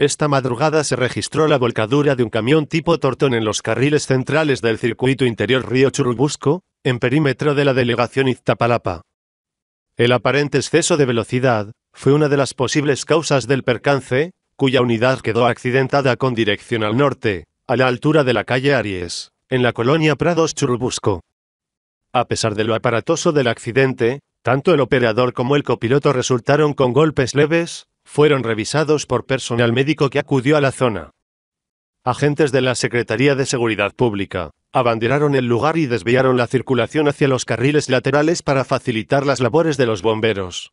Esta madrugada se registró la volcadura de un camión tipo tortón en los carriles centrales del circuito interior Río Churubusco, en perímetro de la delegación Iztapalapa. El aparente exceso de velocidad fue una de las posibles causas del percance, cuya unidad quedó accidentada con dirección al norte, a la altura de la calle Aries, en la colonia Prados Churubusco. A pesar de lo aparatoso del accidente, tanto el operador como el copiloto resultaron con golpes leves, fueron revisados por personal médico que acudió a la zona. Agentes de la Secretaría de Seguridad Pública abanderaron el lugar y desviaron la circulación hacia los carriles laterales para facilitar las labores de los bomberos.